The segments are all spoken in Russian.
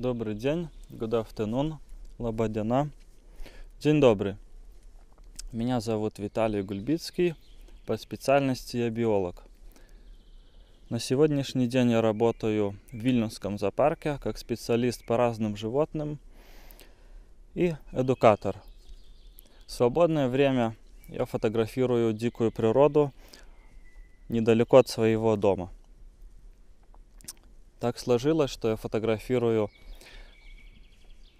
Добрый день, good afternoon, Лободяна. День добрый. Меня зовут Виталий Гульбицкий, по специальности я биолог. На сегодняшний день я работаю в Вильнюсском зоопарке как специалист по разным животным и эдукатор. В свободное время я фотографирую дикую природу недалеко от своего дома – так сложилось, что я фотографирую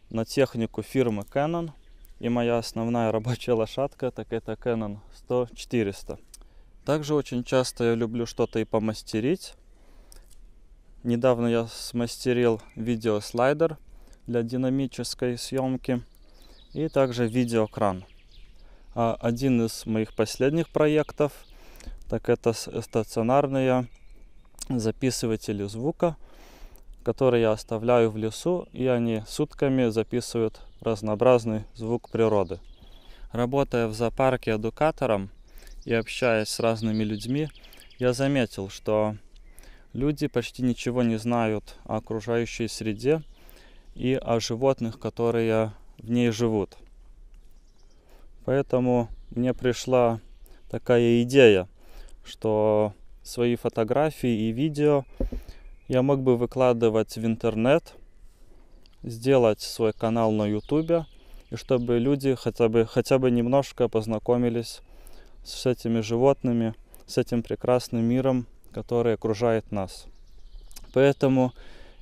на технику фирмы Canon. И моя основная рабочая лошадка, так это Canon 100-400. Также очень часто я люблю что-то и помастерить. Недавно я смастерил видеослайдер для динамической съемки и также видеокран. А один из моих последних проектов, так это стационарные записыватели звука – которые я оставляю в лесу, и они сутками записывают разнообразный звук природы. Работая в зоопарке эдукатором и общаясь с разными людьми, я заметил, что люди почти ничего не знают о окружающей среде и о животных, которые в ней живут. Поэтому мне пришла такая идея, что свои фотографии и видео я мог бы выкладывать в интернет, сделать свой канал на ютубе, и чтобы люди хотя бы, хотя бы немножко познакомились с этими животными, с этим прекрасным миром, который окружает нас. Поэтому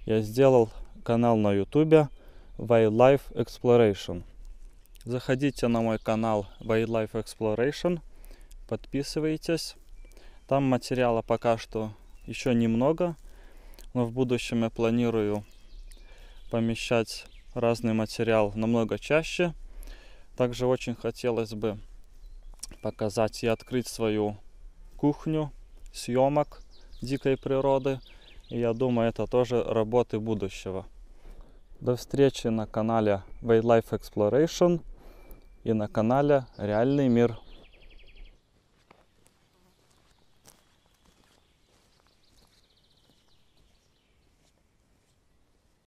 я сделал канал на ютубе Wildlife Exploration. Заходите на мой канал Wildlife Exploration, подписывайтесь. Там материала пока что еще немного, но в будущем я планирую помещать разный материал намного чаще. Также очень хотелось бы показать и открыть свою кухню съемок дикой природы. И я думаю, это тоже работы будущего. До встречи на канале Wildlife Exploration и на канале Реальный мир.